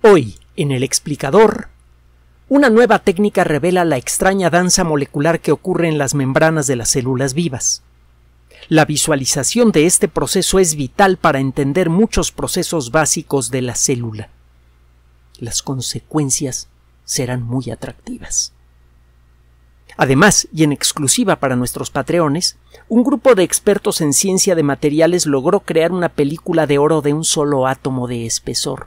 Hoy, en el explicador, una nueva técnica revela la extraña danza molecular que ocurre en las membranas de las células vivas. La visualización de este proceso es vital para entender muchos procesos básicos de la célula. Las consecuencias serán muy atractivas. Además, y en exclusiva para nuestros patreones, un grupo de expertos en ciencia de materiales logró crear una película de oro de un solo átomo de espesor